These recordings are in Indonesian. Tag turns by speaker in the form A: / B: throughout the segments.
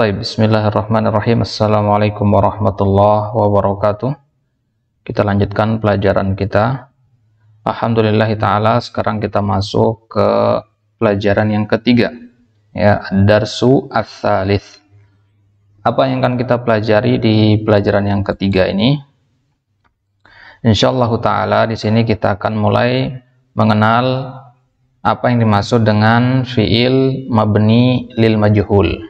A: Baik, bismillahirrahmanirrahim. Assalamualaikum warahmatullahi wabarakatuh. Kita lanjutkan pelajaran kita. Alhamdulillah ta'ala sekarang kita masuk ke pelajaran yang ketiga. Ya, Darsu Atsalits. Apa yang akan kita pelajari di pelajaran yang ketiga ini? Insyaallah ta'ala di sini kita akan mulai mengenal apa yang dimaksud dengan fi'il mabni lil majhul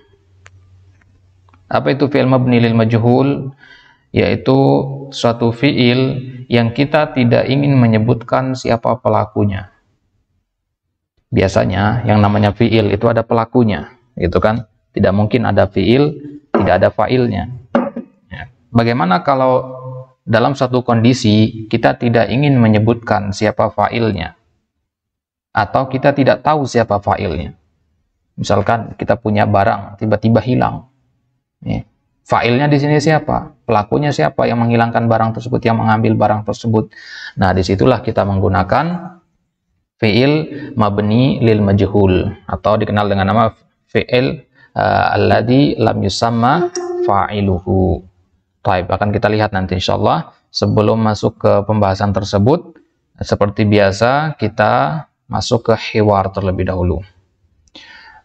A: apa itu fi'il mabni lil majhul? Yaitu suatu fi'il yang kita tidak ingin menyebutkan siapa pelakunya. Biasanya yang namanya fi'il itu ada pelakunya, gitu kan? Tidak mungkin ada fi'il, tidak ada fa'ilnya. Ya. Bagaimana kalau dalam satu kondisi kita tidak ingin menyebutkan siapa fa'ilnya? Atau kita tidak tahu siapa fa'ilnya? Misalkan kita punya barang, tiba-tiba hilang. Nih, failnya di sini siapa? Pelakunya siapa yang menghilangkan barang tersebut, yang mengambil barang tersebut? Nah, disitulah kita menggunakan fi'il mabni lil majhul atau dikenal dengan nama fi'il uh, alladhi lam yusamma fa'iluhu. Baik, akan kita lihat nanti Insya Allah. sebelum masuk ke pembahasan tersebut seperti biasa kita masuk ke hiwar terlebih dahulu.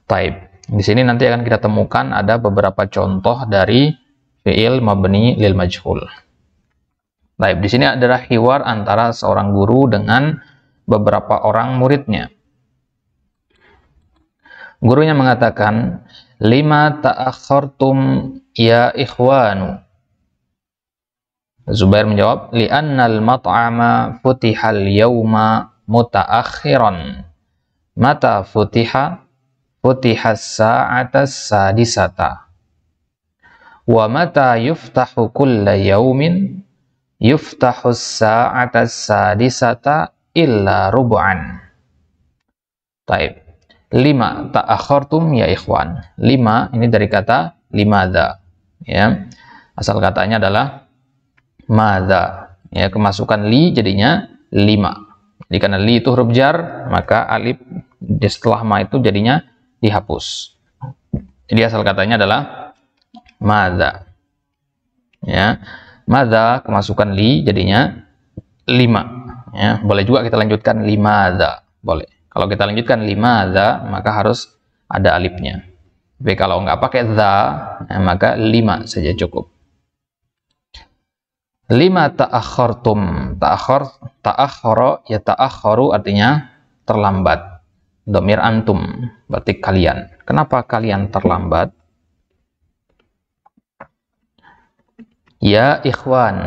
A: Taib. Di sini nanti akan kita temukan ada beberapa contoh dari fi'il mabni lil majhul. Baik, di sini adalah hiwar antara seorang guru dengan beberapa orang muridnya. Gurunya mengatakan, "Lima ta'akhkhartum ya ikhwanu?" Zubair menjawab, "Li'annal mat'ama futihal yauma mutaakhiran." Mata futiha futihas sa'atas sadisata wa mata yuftahu kulla yaumin yuftahu sa'atas sadisata illa rubu'an taib lima ta'akhortum ya ikhwan lima ini dari kata limada ya asal katanya adalah mada ya kemasukan li jadinya lima jadi karena li itu huruf jar maka alif setelah ma itu jadinya dihapus. Jadi asal katanya adalah mada. Ya. Mada kemasukan li jadinya lima, Ya, boleh juga kita lanjutkan lima limada. Boleh. Kalau kita lanjutkan lima limada maka harus ada alifnya. Tapi kalau nggak pakai za, ya, maka lima saja cukup. Lima ta'akhortum. Ta'akhor, ta'akhoro, ya ta'akhoru artinya terlambat domir antum, berarti kalian. Kenapa kalian terlambat? Ya ikhwan,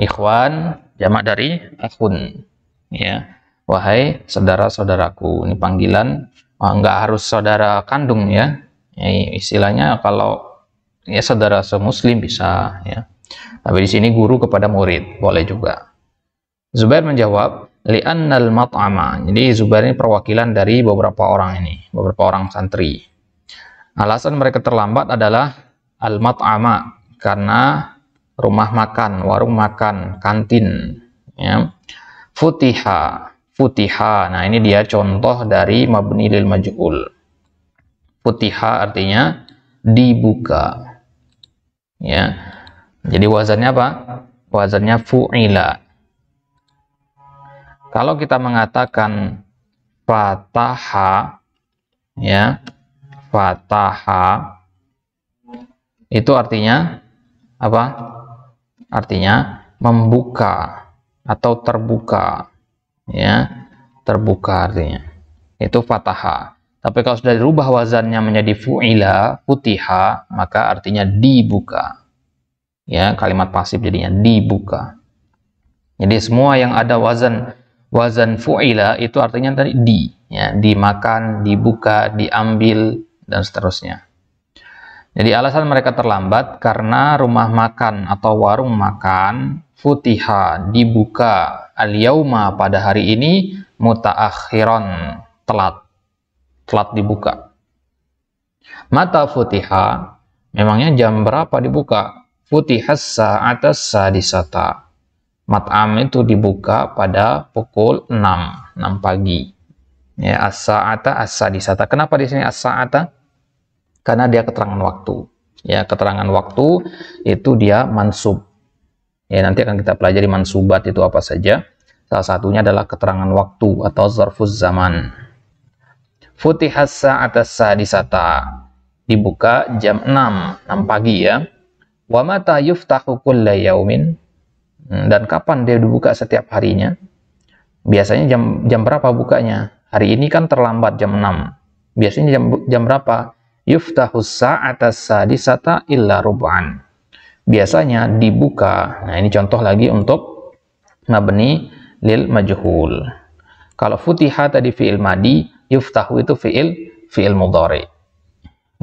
A: ikhwan jamak dari akun. Ya, wahai saudara-saudaraku, ini panggilan Wah, enggak harus saudara kandung ya. ya. Istilahnya kalau ya saudara semuslim bisa ya. Tapi di sini guru kepada murid boleh juga. Zubair menjawab, li'annal mat'ama. Jadi Zubair ini perwakilan dari beberapa orang ini, beberapa orang santri. Alasan mereka terlambat adalah al-mat'ama karena rumah makan, warung makan, kantin, ya. Futiha, futiha. Nah, ini dia contoh dari mabni lil majhul. Futiha artinya dibuka. Ya. Jadi wazannya apa? Wazannya fu'ila kalau kita mengatakan fataha ya, fataha itu artinya apa? Artinya membuka atau terbuka ya, terbuka artinya. Itu fataha. Tapi kalau sudah dirubah wazannya menjadi fu'ila, putihah maka artinya dibuka. Ya, kalimat pasif jadinya dibuka. Jadi semua yang ada wazan Wazan fu'ila itu artinya tadi di, ya, dimakan, dibuka, diambil, dan seterusnya. Jadi alasan mereka terlambat karena rumah makan atau warung makan futiha dibuka al-yauma pada hari ini mutaakhiron telat telat dibuka. Mata futiha memangnya jam berapa dibuka? futiha saat sadisata mat'am itu dibuka pada pukul 6, 6 pagi. Ya, as-sa'ata as-sadisata. Kenapa di sini as-sa'ata? Karena dia keterangan waktu. Ya, keterangan waktu itu dia mansub. Ya, nanti akan kita pelajari mansubat itu apa saja. Salah satunya adalah keterangan waktu atau zarfuz zaman. Futihas sa'ata as-sadisata. Dibuka jam 6, 6 pagi ya. Wa mata yuftahu kulla yaumin Hmm, dan kapan dia dibuka setiap harinya biasanya jam jam berapa bukanya hari ini kan terlambat jam 6 biasanya jam jam berapa yuftahus sa'ata sadisata illa rub'an biasanya dibuka nah ini contoh lagi untuk mabni lil majhul kalau futiha tadi fi'il madi yuftahu itu fi'il fi'il mudhari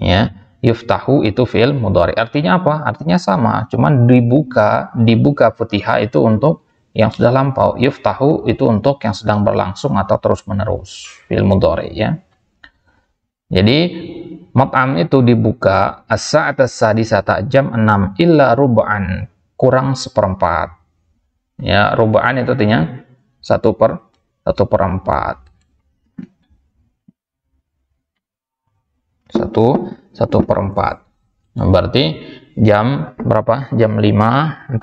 A: ya yuftahu itu fil mudhari. Artinya apa? Artinya sama, cuman dibuka, dibuka futiha itu untuk yang sudah lampau. Yuftahu itu untuk yang sedang berlangsung atau terus-menerus. Fil mudhari ya. Jadi mat'am itu dibuka as as sadisata jam 6 illa rubaan kurang seperempat. Ya, rubaan itu artinya satu per satu per empat. Satu 1 per 4 nah, berarti jam berapa? jam 5.45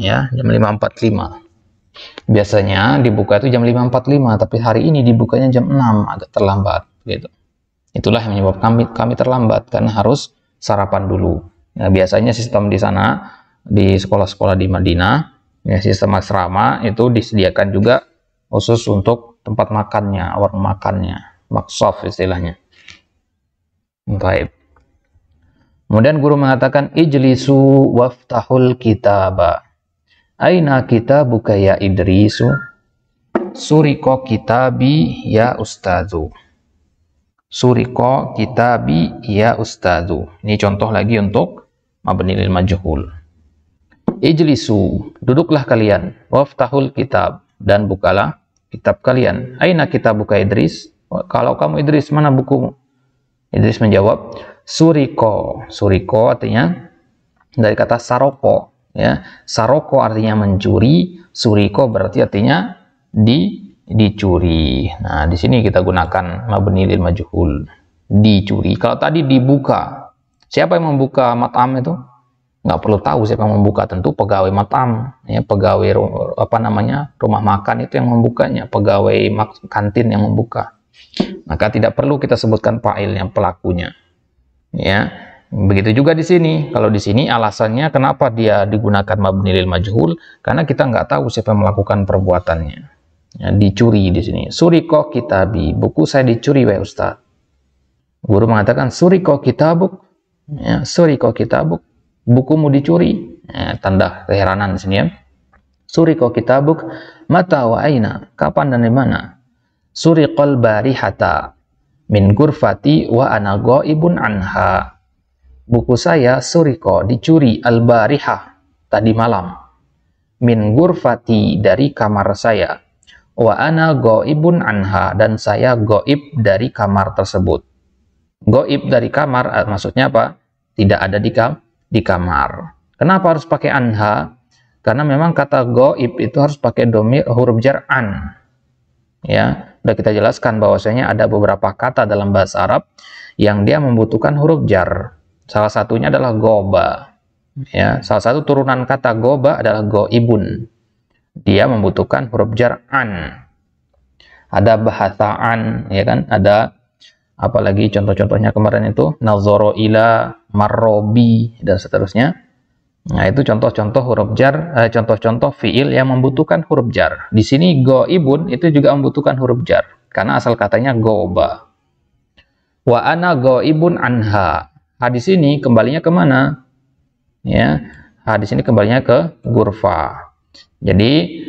A: ya jam 5.45 biasanya dibuka itu jam 5.45 tapi hari ini dibukanya jam 6 agak terlambat gitu itulah yang menyebabkan kami, kami terlambat karena harus sarapan dulu nah, biasanya sistem di sana di sekolah-sekolah di Madinah ya, sistem asrama itu disediakan juga khusus untuk tempat makannya, warung makannya, maksof istilahnya. Baik. Kemudian guru mengatakan ijlisu waftahul kitaba. Aina kita buka ya Idrisu? Suriko kitabi ya ustadzu. Suriko kitabi ya ustadzu. Ini contoh lagi untuk mabni lil majhul. Ijlisu, duduklah kalian. Waftahul kitab dan bukalah kitab kalian. Aina kita buka Idris? Kalau kamu Idris, mana bukumu? Idris menjawab, suriko suriko artinya dari kata saroko ya saroko artinya mencuri suriko berarti artinya di dicuri nah di sini kita gunakan mabni lil majhul dicuri kalau tadi dibuka siapa yang membuka matam itu nggak perlu tahu siapa yang membuka tentu pegawai matam ya pegawai apa namanya rumah makan itu yang membukanya pegawai kantin yang membuka maka tidak perlu kita sebutkan fa'ilnya pelakunya ya begitu juga di sini kalau di sini alasannya kenapa dia digunakan mabni lil majhul karena kita nggak tahu siapa yang melakukan perbuatannya ya, dicuri di sini suriko kitabi buku saya dicuri wa Ustad. guru mengatakan suriko kitabuk ya, suriko kitabuk bukumu dicuri ya, tanda keheranan di sini ya suriko kitabuk mata wa aina kapan dan di mana suriqal barihata min gurfati wa anago ibun anha. Buku saya Suriko dicuri al bariha tadi malam. Min gurfati dari kamar saya. Wa ana goibun anha dan saya goib dari kamar tersebut. Goib dari kamar eh, maksudnya apa? Tidak ada di, kam di kamar. Kenapa harus pakai anha? Karena memang kata goib itu harus pakai domir huruf jar an ya sudah kita jelaskan bahwasanya ada beberapa kata dalam bahasa Arab yang dia membutuhkan huruf jar salah satunya adalah goba ya salah satu turunan kata goba adalah goibun dia membutuhkan huruf jar an ada bahasa an, ya kan ada apalagi contoh-contohnya kemarin itu nazoro ila marobi dan seterusnya Nah, itu contoh-contoh huruf jar, eh, contoh-contoh fiil yang membutuhkan huruf jar. Di sini go ibun itu juga membutuhkan huruf jar karena asal katanya goba. Wa ana go ibun anha. Hadis ini kembalinya kemana? Ya, hadis ini kembalinya ke gurfa. Jadi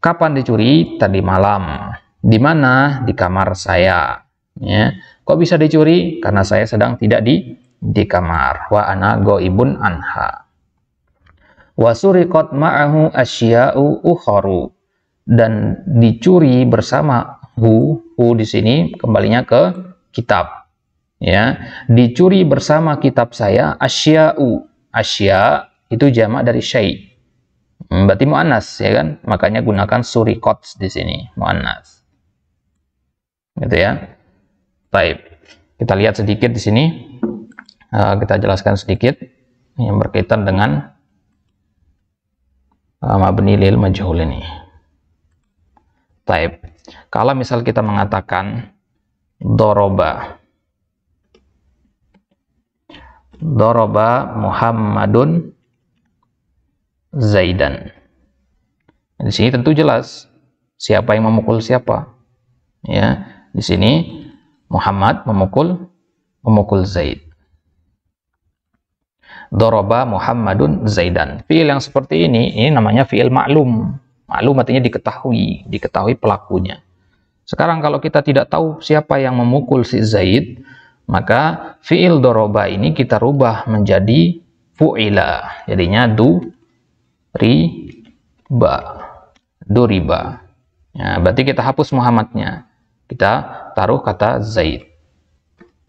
A: kapan dicuri? Tadi malam. Di mana? Di kamar saya. Ya, kok bisa dicuri? Karena saya sedang tidak di di kamar. Wa ana go ibun anha wasurikot ma'ahu asya'u ukharu dan dicuri bersama hu hu di sini kembalinya ke kitab ya dicuri bersama kitab saya asya'u asya itu jamak dari syai hmm, berarti muannas ya kan makanya gunakan surikot di sini muannas gitu ya baik kita lihat sedikit di sini eh, kita jelaskan sedikit yang berkaitan dengan Ah, mabni lil majhul ini. Taib. Kalau misal kita mengatakan doroba. Doroba Muhammadun Zaidan. Di sini tentu jelas siapa yang memukul siapa. Ya, di sini Muhammad memukul memukul Zaid doroba Muhammadun Zaidan. Fiil yang seperti ini, ini namanya fiil maklum. Maklum artinya diketahui, diketahui pelakunya. Sekarang kalau kita tidak tahu siapa yang memukul si Zaid, maka fiil doroba ini kita rubah menjadi fu'ila. Jadinya du riba. Ya, berarti kita hapus Muhammadnya. Kita taruh kata Zaid.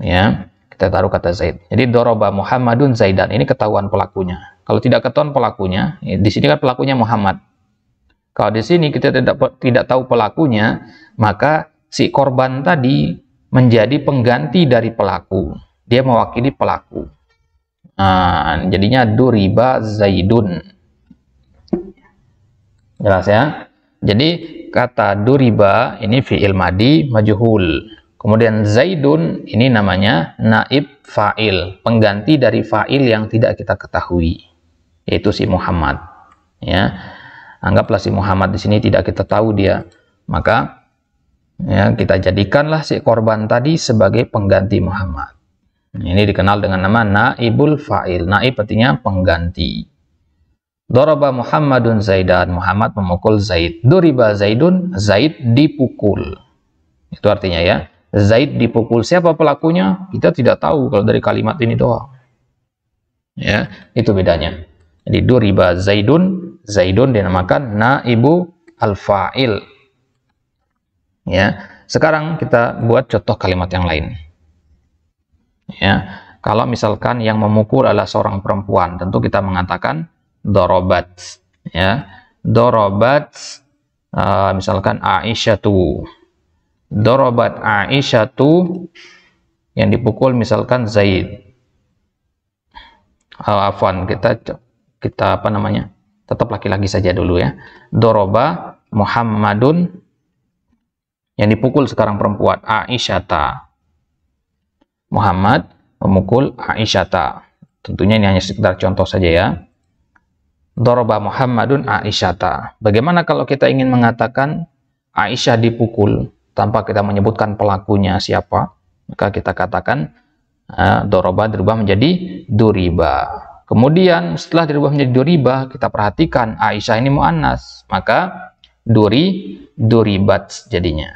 A: Ya. Kita taruh kata Zaid. Jadi doroba Muhammadun Zaidan. Ini ketahuan pelakunya. Kalau tidak ketahuan pelakunya, ya, di sini kan pelakunya Muhammad. Kalau di sini kita tidak tidak tahu pelakunya, maka si korban tadi menjadi pengganti dari pelaku. Dia mewakili pelaku. Nah, jadinya duriba zaidun. Jelas ya? Jadi kata duriba ini fi'il madi majhul. Kemudian zaidun ini namanya naib fa'il, pengganti dari fa'il yang tidak kita ketahui, yaitu si Muhammad. Ya. Anggaplah si Muhammad di sini tidak kita tahu dia, maka ya kita jadikanlah si korban tadi sebagai pengganti Muhammad. Ini dikenal dengan nama naibul fa'il. Naib artinya pengganti. Doroba Muhammadun Zaidan. Muhammad memukul Zaid. Doriba Zaidun. Zaid dipukul. Itu artinya ya. Zaid dipukul siapa pelakunya kita tidak tahu kalau dari kalimat ini doa ya itu bedanya jadi duriba Zaidun Zaidun dinamakan naibu al-fa'il ya sekarang kita buat contoh kalimat yang lain ya kalau misalkan yang memukul adalah seorang perempuan tentu kita mengatakan dorobat ya dorobat uh, misalkan Aisyah tuh Dorobat tu yang dipukul misalkan Zaid. Ah, afwan kita kita apa namanya? Tetap laki-laki saja dulu ya. Doroba Muhammadun yang dipukul sekarang perempuan Aisyata. Muhammad memukul Aisyata. Tentunya ini hanya sekedar contoh saja ya. Doroba Muhammadun Aisyata. Bagaimana kalau kita ingin mengatakan Aisyah dipukul? tanpa kita menyebutkan pelakunya siapa, maka kita katakan uh, doroba dirubah menjadi duriba. Kemudian setelah dirubah menjadi duriba, kita perhatikan Aisyah ini mu'annas, maka duri duribat jadinya.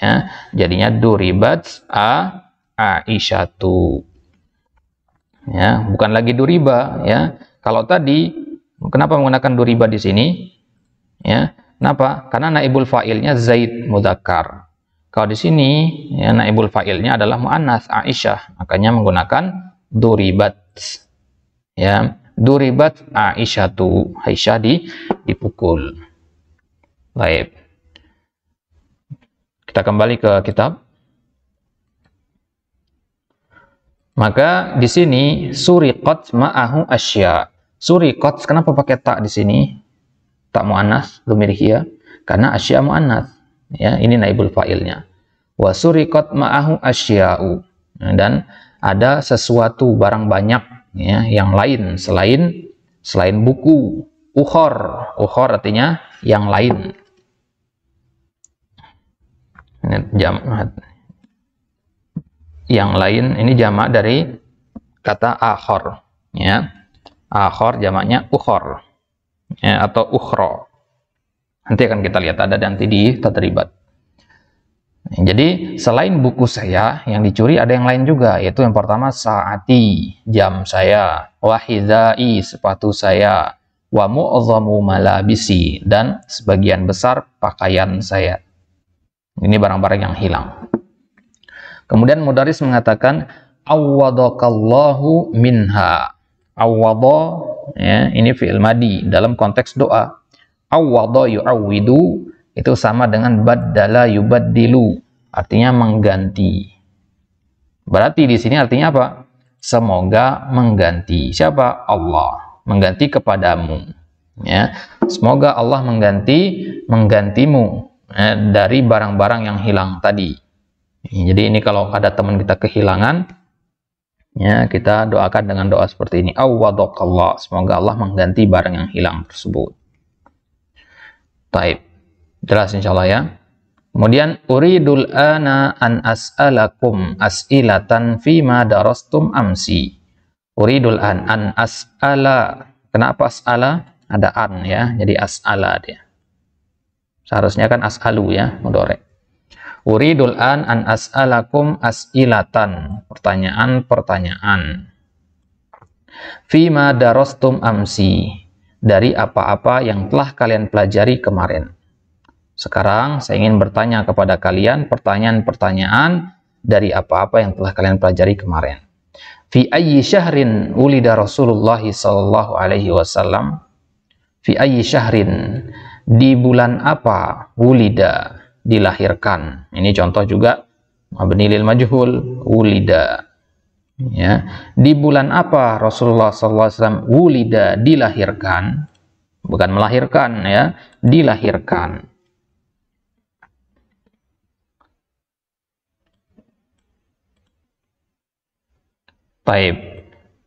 A: Ya, jadinya duribat a Aisyatu. Ya, bukan lagi duriba ya. Kalau tadi kenapa menggunakan duriba di sini? Ya, Kenapa? Karena naibul fa'ilnya Zaid mudzakkar. Kalau di sini ya, naibul fa'ilnya adalah mu'annas Aisyah, makanya menggunakan duribat. Ya, duribat Aisyah tu Aisyah di dipukul. Baik. Kita kembali ke kitab. Maka di sini suriqat ma'ahu asya. Suriqat kenapa pakai tak di sini? tak mu'anas anas hiya karena asya mu'anas ya ini naibul fa'ilnya wa surikot ma'ahu asya'u dan ada sesuatu barang banyak ya yang lain selain selain buku ukhor ukhor artinya yang lain ini jam yang lain ini jamak dari kata akhor ya akhor jamaknya ukhor ya, atau ukhro. Nanti akan kita lihat ada nanti di terlibat. Ya, jadi selain buku saya yang dicuri ada yang lain juga yaitu yang pertama saati jam saya, wahidai sepatu saya, wa mu'azzamu malabisi dan sebagian besar pakaian saya. Ini barang-barang yang hilang. Kemudian mudaris mengatakan awwadakallahu minha. Awwada ya ini fi'il madi dalam konteks doa awwada yu'awwidu itu sama dengan baddala yubaddilu artinya mengganti berarti di sini artinya apa semoga mengganti siapa Allah mengganti kepadamu ya semoga Allah mengganti menggantimu ya, dari barang-barang yang hilang tadi jadi ini kalau ada teman kita kehilangan ya kita doakan dengan doa seperti ini awwadokallah semoga Allah mengganti barang yang hilang tersebut taib jelas insyaallah ya kemudian uridul ana an as'alakum as'ilatan fima darastum amsi uridul an an as'ala kenapa as'ala ada an ya jadi as'ala dia seharusnya kan as'alu ya mudorek Uridul an an as'alakum as'ilatan. Pertanyaan-pertanyaan. Fima darostum amsi. Dari apa-apa yang telah kalian pelajari kemarin. Sekarang saya ingin bertanya kepada kalian pertanyaan-pertanyaan dari apa-apa yang telah kalian pelajari kemarin. Fi ayyi syahrin ulida Rasulullah sallallahu alaihi wasallam? Fi ayyi syahrin? Di bulan apa wulida dilahirkan. Ini contoh juga mabnilil Majuhul majhul wulida. Ya. Di bulan apa Rasulullah SAW wulida dilahirkan? Bukan melahirkan ya, dilahirkan. Taib.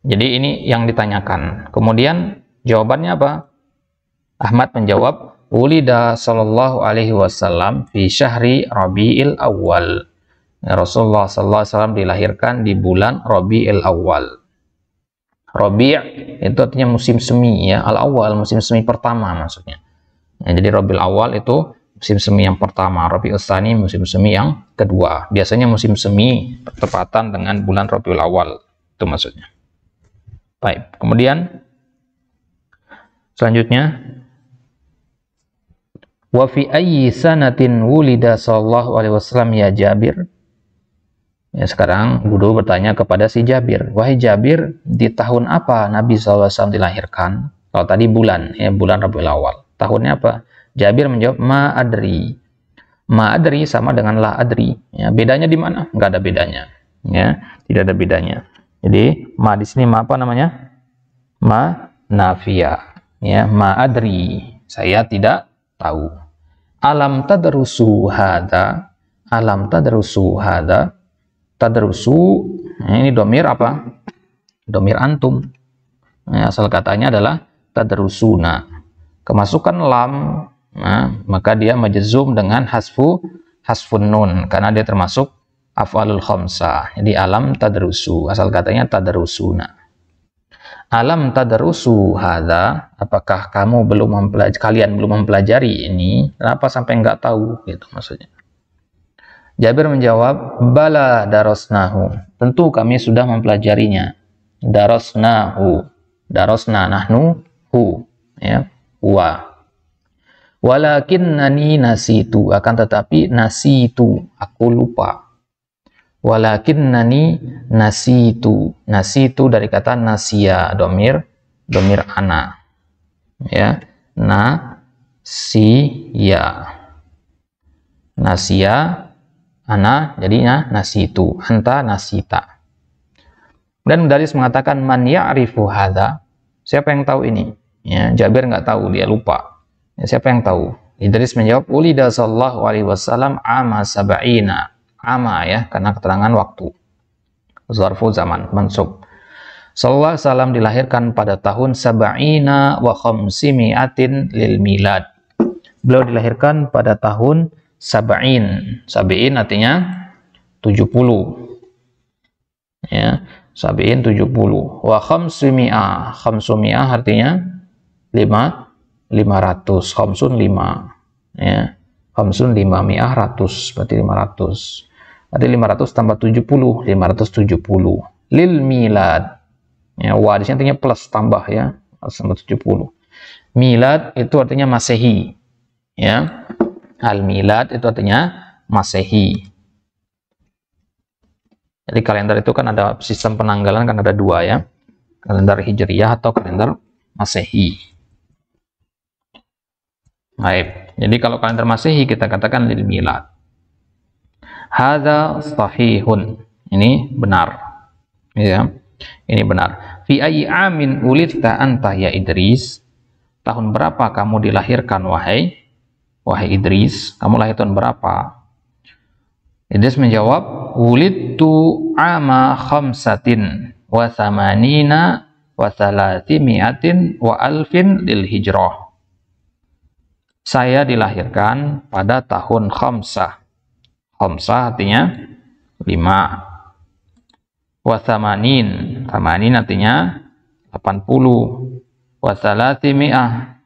A: Jadi ini yang ditanyakan. Kemudian jawabannya apa? Ahmad menjawab Ulida sallallahu alaihi wasallam fi syahri Rabiul Awal. Rasulullah sallallahu alaihi wasallam dilahirkan di bulan Rabiul Awal. Rabi' itu artinya musim semi ya, al-awal musim semi pertama maksudnya. Ya, jadi Rabiul Awal itu musim semi yang pertama, Rabiul Tsani musim semi yang kedua. Biasanya musim semi bertepatan dengan bulan Rabiul Awal. Itu maksudnya. Baik, kemudian selanjutnya Wa fi ayyi sanatin wulida sallallahu alaihi wasallam ya Jabir? Ya, sekarang guru bertanya kepada si Jabir, wahai Jabir, di tahun apa Nabi SAW dilahirkan? Kalau tadi bulan, ya bulan Rabiul Awal. Tahunnya apa? Jabir menjawab, Ma'adri. Ma'adri sama dengan la Ya, bedanya di mana? enggak ada bedanya. Ya, tidak ada bedanya. Jadi ma di sini ma apa namanya? Ma nafia. Ya, ma Saya tidak tahu. Alam tadarusu hada, alam tadarusu hada, Tadarusu. Eh, ini domir apa? Domir antum. Eh, asal katanya adalah tadarusuna. Kemasukan lam, nah, maka dia majezum dengan hasfu hasfun nun karena dia termasuk afalul khamsah. Jadi alam tadarusu. asal katanya tadarusuna alam tadarusu hadza apakah kamu belum mempelajari kalian belum mempelajari ini kenapa sampai enggak tahu gitu maksudnya Jabir menjawab bala darosnahu tentu kami sudah mempelajarinya darosnahu darasna nahnu hu ya wa walakin nani nasitu akan tetapi nasitu aku lupa nani nasitu. Nasitu dari kata nasia, domir, domir ana. Ya, na ya Nasia, ana, jadinya nasitu. Anta nasita. Dan Mudaris mengatakan, man ya'rifu hadha. Siapa yang tahu ini? Ya, Jabir nggak tahu, dia lupa. Ya, siapa yang tahu? Idris menjawab, Ulida sallallahu alaihi wasallam ama sab'ina ama ya karena keterangan waktu zarfu zaman mansub Sallallahu alaihi wasallam dilahirkan pada tahun sab'ina wa khamsimi'atin lil milad beliau dilahirkan pada tahun sab'in sab'in artinya 70 ya sab'in 70 wa khamsimi'a khamsumi'a artinya 5 500 khamsun 5 ya khamsun 5 mi'ah ratus berarti 500 Berarti 500 tambah 70, 570. Lil milad. Ya, wah, di artinya plus tambah ya, 170. Milad itu artinya Masehi. Ya. Al milad itu artinya Masehi. Jadi kalender itu kan ada sistem penanggalan kan ada dua ya. Kalender Hijriyah atau kalender Masehi. Baik. Jadi kalau kalender Masehi kita katakan lil milad hadza sahihun ini benar ya ini benar fi ayyi amin ulidta anta ya idris tahun berapa kamu dilahirkan wahai wahai idris kamu lahir tahun berapa idris menjawab ulidtu ama khamsatin wa thamanina wa thalati mi'atin wa alfin lil hijrah saya dilahirkan pada tahun khamsah Hamsah artinya 5. Wasamanin, samanin artinya 80. Wasalatimi'ah,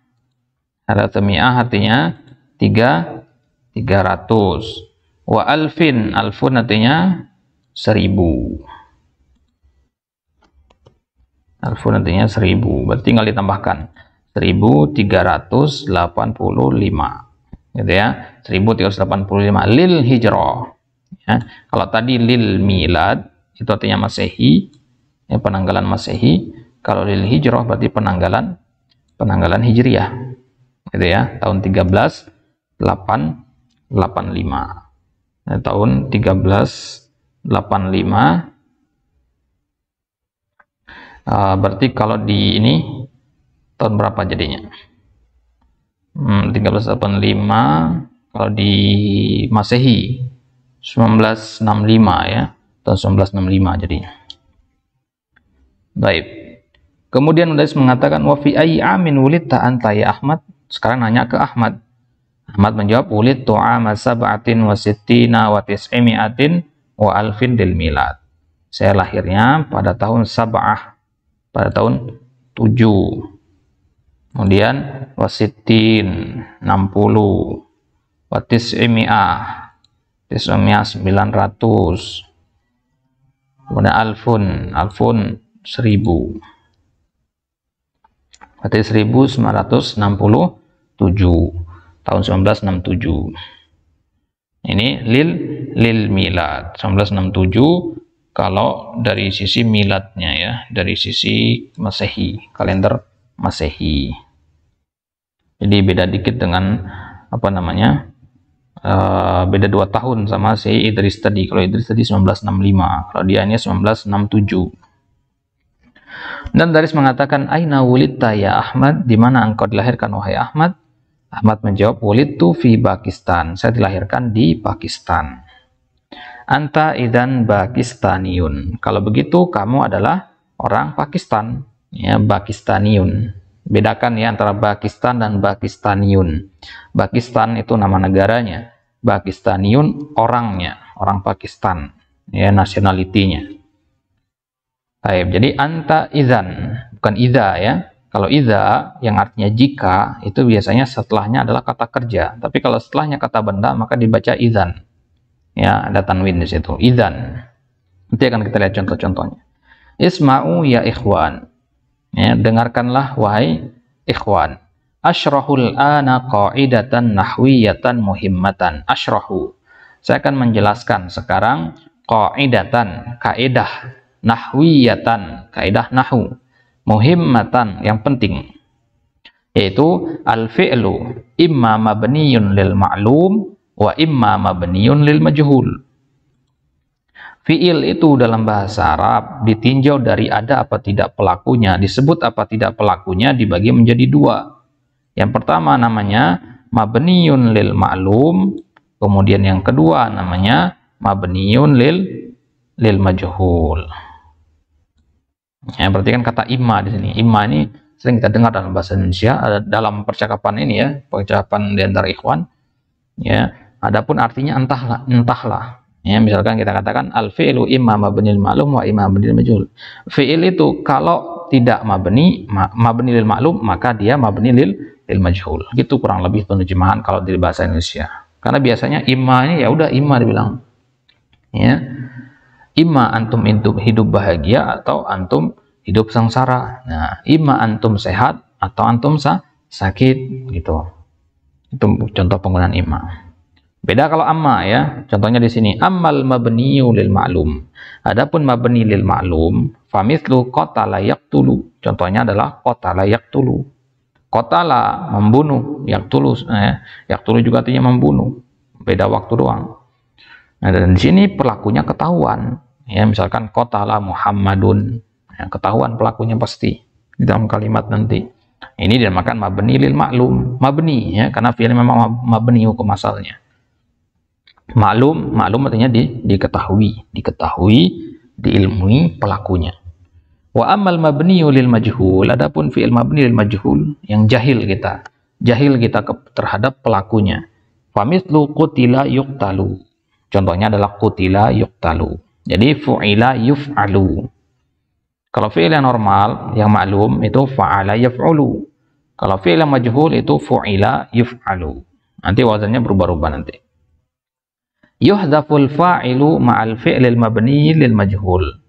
A: salatimi'ah artinya 3, 300. Wa alfin, alfun artinya 1000. Alfun artinya 1000, berarti tinggal ditambahkan. 1385 gitu ya 1385 lil hijrah ya. kalau tadi lil milad itu artinya masehi ya, penanggalan masehi kalau lil hijrah berarti penanggalan penanggalan hijriah gitu ya tahun 1385 ya, tahun 1385 uh, eh, berarti kalau di ini tahun berapa jadinya 1385 hmm, kalau di Masehi 1965 ya tahun 1965 jadinya baik kemudian Mudais mengatakan wa fi ayyi amin wulidta anta ya Ahmad sekarang nanya ke Ahmad Ahmad menjawab wulid tu'a masab'atin wa sittina wa tis'imi'atin wa alfin dil milad saya lahirnya pada tahun sab'ah pada tahun 7 kemudian wasitin 60 watis imiah tisumia 900 kemudian alfun alfun 1000 berarti 1967 tahun 1967 ini lil lil milad 1967 kalau dari sisi miladnya ya dari sisi masehi kalender Masehi. Jadi beda dikit dengan apa namanya? Uh, beda dua tahun sama si Idris tadi. Kalau Idris tadi 1965, kalau dia ini 1967. Dan Daris mengatakan, Aina wulidta ya Ahmad, di mana engkau dilahirkan wahai Ahmad? Ahmad menjawab, wulidtu fi Pakistan. Saya dilahirkan di Pakistan. Anta idan Pakistaniyun. Kalau begitu, kamu adalah orang Pakistan ya Pakistaniun bedakan ya antara Pakistan dan Pakistaniun Pakistan itu nama negaranya Pakistaniun orangnya orang Pakistan ya nasionalitinya Baik, jadi anta izan bukan ida ya kalau ida yang artinya jika itu biasanya setelahnya adalah kata kerja. Tapi kalau setelahnya kata benda maka dibaca izan. Ya, ada tanwin di situ. Izan. Nanti akan kita lihat contoh-contohnya. Isma'u ya ikhwan. Ya, dengarkanlah wahai ikhwan. Ashrahul ana qa'idatan nahwiyatan muhimmatan. Ashrahu. Saya akan menjelaskan sekarang qa'idatan, kaidah nahwiyatan, kaidah nahu. Muhimmatan yang penting yaitu al-fi'lu imma mabniyun lil ma'lum wa imma mabniyun lil majhul Fiil itu dalam bahasa Arab ditinjau dari ada apa tidak pelakunya, disebut apa tidak pelakunya dibagi menjadi dua. Yang pertama namanya mabniyun lil ma'lum, kemudian yang kedua namanya mabniyun lil lil majhul. Ya, berarti kan kata imma di sini. Imma ini sering kita dengar dalam bahasa Indonesia, ada dalam percakapan ini ya, percakapan di antara ikhwan. Ya, adapun artinya entahlah, entahlah Ya, misalkan kita katakan al fi'lu imma mabnil ma'lum wa imma mabnil majhul. Fi'il itu kalau tidak mabni ma mabni lil ma'lum maka dia mabni lil lil majhul. Gitu kurang lebih penerjemahan kalau dari bahasa Indonesia. Karena biasanya imma ini ya udah imma dibilang. Ya. Imma antum hidup, hidup bahagia atau antum hidup sengsara. Nah, imma antum sehat atau antum sa sakit gitu. Itu contoh penggunaan imma. Beda kalau amma ya. Contohnya di sini amal mabniu lil ma'lum. Adapun mabni lil ma'lum, famithlu qatala yaqtulu. Contohnya adalah qatala yaqtulu. Qatala membunuh, yaqtulu eh, yaqtulu juga artinya membunuh. Beda waktu doang. Nah, dan di sini pelakunya ketahuan. Ya, misalkan qatala Muhammadun. Ya, ketahuan pelakunya pasti di dalam kalimat nanti. Ini dinamakan mabni lil ma'lum. Mabni ya, karena fi'il memang mabni hukum asalnya. Maklum, maklum artinya di, diketahui, diketahui, diilmui pelakunya. Wa amal mabni lil majhul, adapun fi'il mabni lil majhul yang jahil kita. Jahil kita ke, terhadap pelakunya. Famithlu qutila yuqtalu. Contohnya adalah qutila yuqtalu. Jadi fu'ila yuf'alu. Kalau fi'il yang normal, yang maklum itu fa'ala yaf'ulu. Kalau fi'il yang majhul itu fu'ila yuf'alu. Nanti wazannya berubah-ubah nanti yuhdaful fa'ilu ma'al fi'lil mabni lil majhul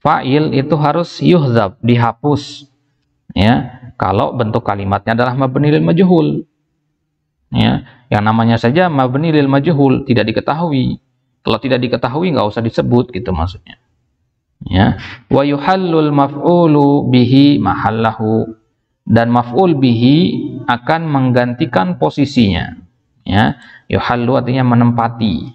A: fa'il itu harus yuhdab dihapus ya kalau bentuk kalimatnya adalah mabni lil majhul ya yang namanya saja mabni lil majhul tidak diketahui kalau tidak diketahui nggak usah disebut gitu maksudnya ya wa yuhallul maf'ulu bihi mahallahu dan maf'ul bihi akan menggantikan posisinya ya yuhallu artinya menempati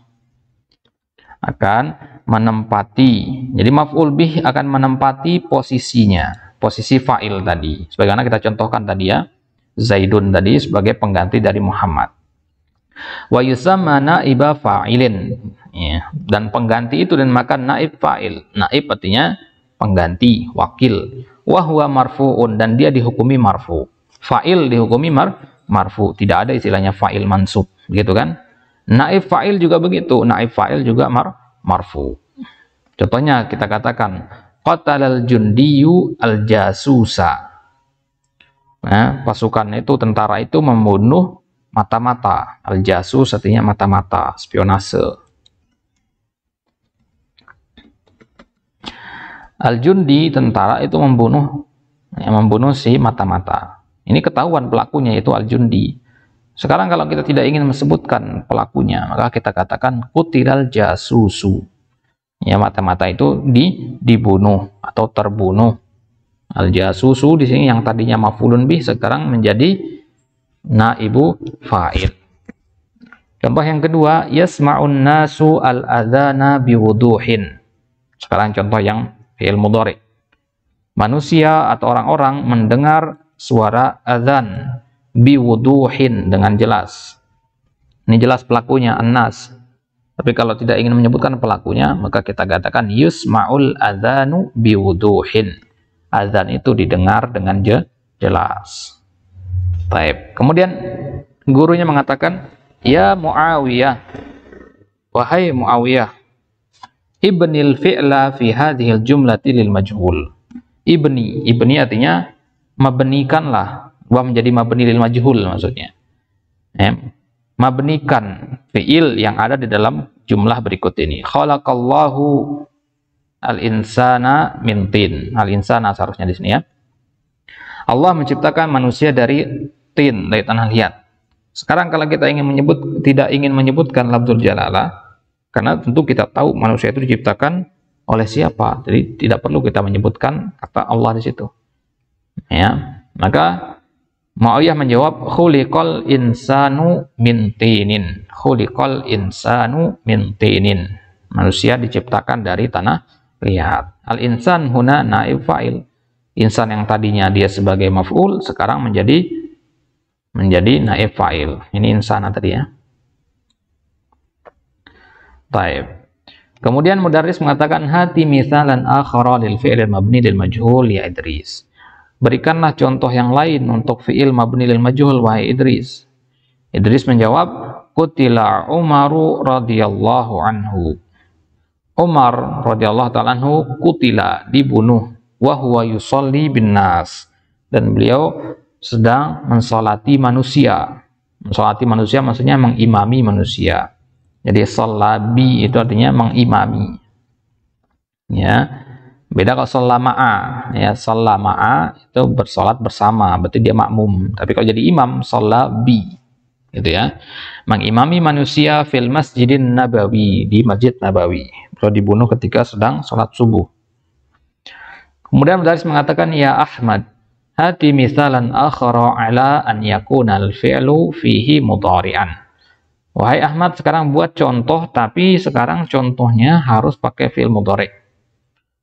A: akan menempati. Jadi maf'ul bih akan menempati posisinya, posisi fa'il tadi. Sebagaimana kita contohkan tadi ya, Zaidun tadi sebagai pengganti dari Muhammad. Wa yusamma naiba fa'ilin. Ya, dan pengganti itu dan maka naib fa'il. Naib artinya pengganti, wakil. Wahwa marfu'un dan dia dihukumi marfu. Fa'il dihukumi mar marfu. Tidak ada istilahnya fa'il mansub, gitu kan? Naif fa'il juga begitu. Naif fa'il juga mar marfu. Contohnya kita katakan al jundiyu al jasusa. Nah, pasukan itu tentara itu membunuh mata-mata. Al jasus artinya mata-mata, spionase. Al-Jundi tentara itu membunuh yang membunuh si mata-mata. Ini ketahuan pelakunya yaitu Al-Jundi. Sekarang kalau kita tidak ingin menyebutkan pelakunya, maka kita katakan kutilal jasusu. Ya, mata-mata itu di, dibunuh atau terbunuh. Al jasusu di sini yang tadinya mafulun bih sekarang menjadi naibu fa'il. Contoh yang kedua, yasma'un nasu al adzana biwuduhin. Sekarang contoh yang fi'il mudhari. Manusia atau orang-orang mendengar suara adzan biwuduhin dengan jelas. Ini jelas pelakunya Anas. Tapi kalau tidak ingin menyebutkan pelakunya, maka kita katakan Yus Maul adzanu biwuduhin. Azan itu didengar dengan je, jelas. Taib. Kemudian gurunya mengatakan, "Ya Muawiyah, wahai Muawiyah, ibnil fi'la fi hadhil jumlatil majhul." Ibni, ibni artinya mabenikanlah Wa menjadi mabni lil majhul maksudnya. Ya. Mabnikan fiil yang ada di dalam jumlah berikut ini. Khalaqallahu al-insana min tin. Al-insana seharusnya di sini ya. Allah menciptakan manusia dari tin, dari tanah liat. Sekarang kalau kita ingin menyebut tidak ingin menyebutkan labdul jalalah karena tentu kita tahu manusia itu diciptakan oleh siapa. Jadi tidak perlu kita menyebutkan kata Allah di situ. Ya. Maka Muawiyah menjawab khuliqal insanu min tinin. Khuliqal insanu min tinin. Manusia diciptakan dari tanah lihat. Al insan huna naib fa'il. Insan yang tadinya dia sebagai maf'ul sekarang menjadi menjadi naib fa'il. Ini insana tadi ya. Taib. Kemudian mudarris mengatakan hati misalan akhara lil fi'il mabni lil majhul ya Idris. Berikanlah contoh yang lain untuk fi'il mabni lil majhul wahai Idris. Idris menjawab, "Qutila Umaru radhiyallahu anhu." Umar radhiyallahu taala anhu kutila dibunuh wa huwa yusalli bin nas dan beliau sedang mensolati manusia. Mensolati manusia maksudnya mengimami manusia. Jadi salabi itu artinya mengimami. Ya. Beda kalau sholat ma'a, ya sholat ma'a itu bersolat bersama, berarti dia makmum. Tapi kalau jadi imam, sholat bi, gitu ya. Mengimami manusia fil masjidin nabawi, di masjid nabawi. kalau dibunuh ketika sedang sholat subuh. Kemudian Madaris mengatakan, Ya Ahmad, hati misalan akhara ala an al fi'lu fihi mudari'an. Wahai Ahmad, sekarang buat contoh, tapi sekarang contohnya harus pakai fi'l mudari'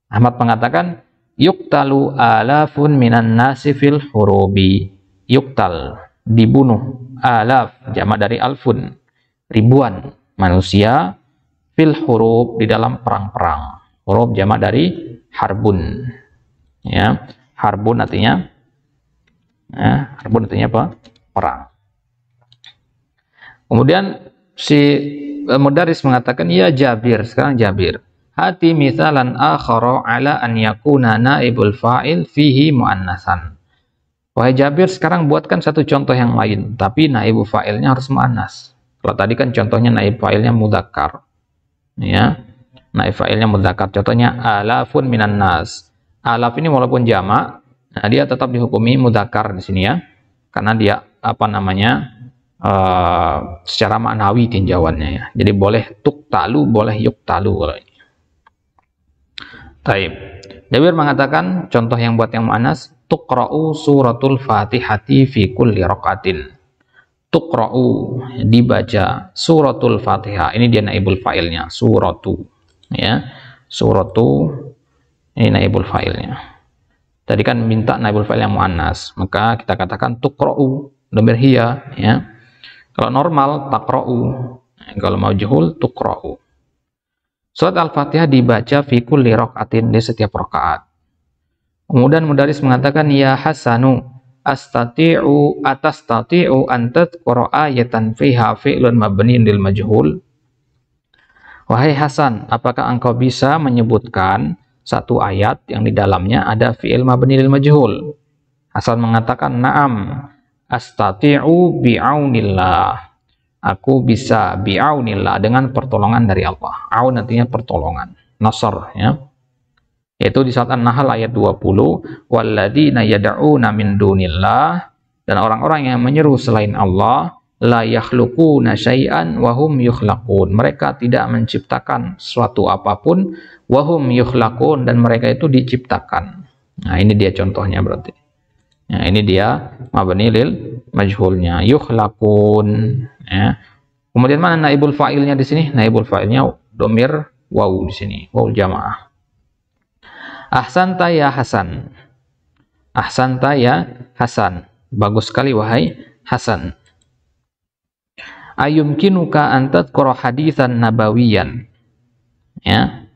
A: Ahmad mengatakan yuktalu alafun minan nasifil hurubi. Yuktal dibunuh alaf jamak dari alfun ribuan manusia fil hurub di dalam perang-perang. Hurub jamak dari harbun. Ya, harbun artinya ya, harbun artinya apa? Perang. Kemudian si eh, Mudaris mengatakan ya Jabir, sekarang Jabir. Hati misalan akhara ala an yakuna naibul fa'il fihi mu'annasan. Wahai Jabir, sekarang buatkan satu contoh yang lain, tapi naibul fa'ilnya harus mu'annas. Kalau tadi kan contohnya naib fa'ilnya mudakar, Ya. Naib fa'ilnya mudakar Contohnya alafun minan nas. Alaf ini walaupun jamak, nah dia tetap dihukumi mudakar di sini ya. Karena dia apa namanya? Uh, secara maknawi tinjauannya ya. Jadi boleh tuk talu, boleh yuk talu kalau Taib. Jabir mengatakan contoh yang buat yang manas tuqra'u suratul fatihati fi kulli rakatin tuqra'u dibaca suratul fatihah ini dia naibul fa'ilnya suratu ya suratu ini naibul fa'ilnya tadi kan minta naibul fa'il yang mu'annas maka kita katakan tuqra'u domir hiya ya kalau normal takra'u kalau mau jehul tuqra'u Surat Al-Fatihah dibaca fi kulli rokaatin di setiap rokaat. Kemudian mudaris mengatakan ya Hasanu astati'u atastati'u an tadhkura ayatan fiha fi'lun mabniin lil majhul. Wahai Hasan, apakah engkau bisa menyebutkan satu ayat yang di dalamnya ada fi'il mabni lil majhul? Hasan mengatakan na'am astati'u bi'aunillah aku bisa bi'aunillah dengan pertolongan dari Allah. Aun nantinya pertolongan, nasr ya. Yaitu di saat An-Nahl ayat 20, walladzina yad'una min dunillah dan orang-orang yang menyeru selain Allah la yakhluquna syai'an wa hum yukhlaqun. Mereka tidak menciptakan suatu apapun wa hum yukhlaqun dan mereka itu diciptakan. Nah, ini dia contohnya berarti. Nah, ini dia mabni lil majhulnya yukhlaqun ya. Kemudian mana naibul fa'ilnya di sini? Naibul fa'ilnya domir waw di sini, waw jamaah. Ahsanta ya Hasan. Ahsanta ya Hasan. Bagus sekali wahai Hasan. Ayumkinuka antat koro hadithan nabawiyan. Ya.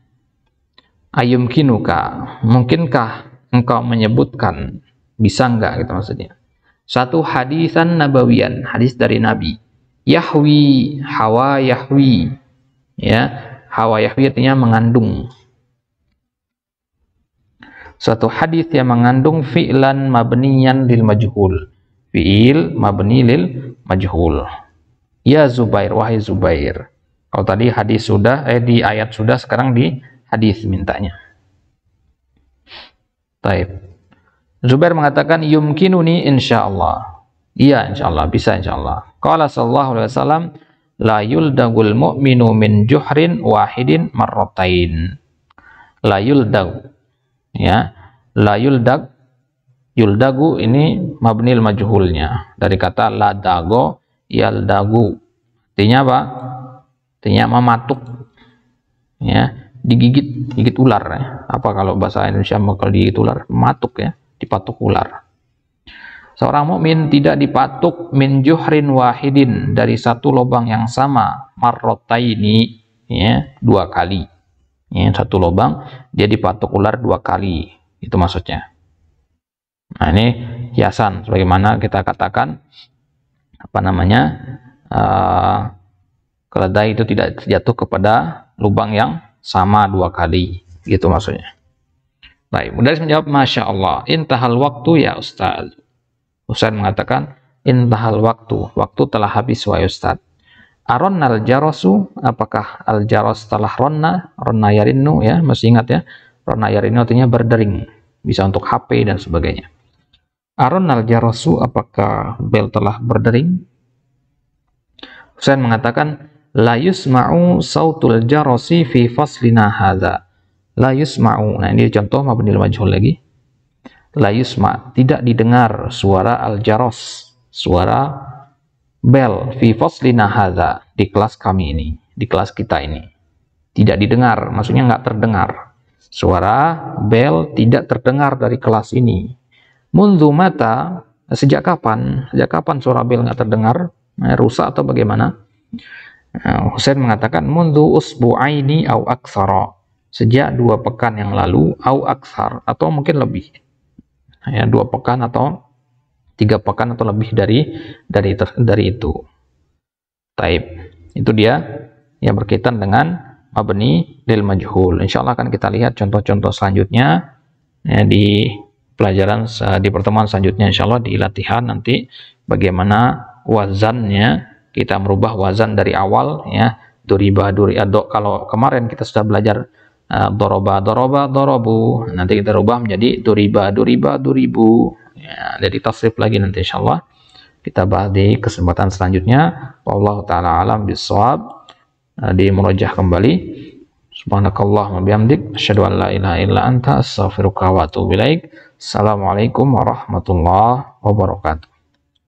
A: Ayumkinuka. Mungkinkah engkau menyebutkan bisa enggak gitu maksudnya. Satu hadisan nabawiyan, hadis dari Nabi. Yahwi, hawa Yahwi. Ya, hawa Yahwi artinya mengandung. Suatu hadis yang mengandung fi'lan mabniyan lil majhul. Fi'il mabni lil majhul. Ya Zubair, wahai Zubair. Kalau tadi hadis sudah, eh di ayat sudah, sekarang di hadis mintanya. Taib. Zubair mengatakan yumkinuni insyaallah. Iya insya Allah bisa insyaallah. Allah. sallallahu alaihi wasallam la yuldagul mu'minu min juhrin wahidin marrotain La yuldag ya. La yul dagu ini mabnil majhulnya dari kata la ladago yaldagu. Artinya apa? Artinya mematuk. Ya, digigit, gigit ular ya. Apa kalau bahasa Indonesia kalau digigit ular? Matuk ya, dipatuk ular. Seorang mukmin tidak dipatuk min juhrin wahidin dari satu lubang yang sama marrotaini ya dua kali. Ya, satu lubang dia dipatuk ular dua kali. Itu maksudnya. Nah, ini hiasan sebagaimana kita katakan apa namanya? Uh, keledai itu tidak jatuh kepada lubang yang sama dua kali. Gitu maksudnya. Baik, mudah menjawab Masya Allah. Intahal waktu ya Ustaz. Ustadz mengatakan intahal waktu, waktu telah habis Ustaz. Aron al jarosu, apakah al jaros telah ronna, ronna yarinu ya, masih ingat ya, ronna yarinu artinya berdering, bisa untuk HP dan sebagainya. Aron al jarosu, apakah bel telah berdering? Husain mengatakan, layus yusma'u sautul jarosi fi faslina haza La yusma'u, nah ini contoh mabnil majhul lagi layusma tidak didengar suara al-jaros suara bel fi linahaza di kelas kami ini di kelas kita ini tidak didengar maksudnya nggak terdengar suara bel tidak terdengar dari kelas ini mundu mata sejak kapan sejak kapan suara bel nggak terdengar eh, rusak atau bagaimana eh, Husain mengatakan mundu usbu'aini au aksara sejak dua pekan yang lalu au aksar atau mungkin lebih ya dua pekan atau tiga pekan atau lebih dari dari dari itu. type Itu dia yang berkaitan dengan mabni lil majhul. Insya Allah akan kita lihat contoh-contoh selanjutnya ya, di pelajaran di pertemuan selanjutnya insya Allah di latihan nanti bagaimana wazannya kita merubah wazan dari awal ya duriba duri adok kalau kemarin kita sudah belajar Eh, doroba doroba dorobu nanti kita rubah menjadi duriba duriba duribu ya, jadi tasrif lagi nanti insyaallah kita bahas di kesempatan selanjutnya Allah taala alam bisawab eh, di murajah kembali subhanakallahumma bihamdik asyhadu an la ilaha illa anta astaghfiruka wa atubu ilaik assalamualaikum warahmatullahi wabarakatuh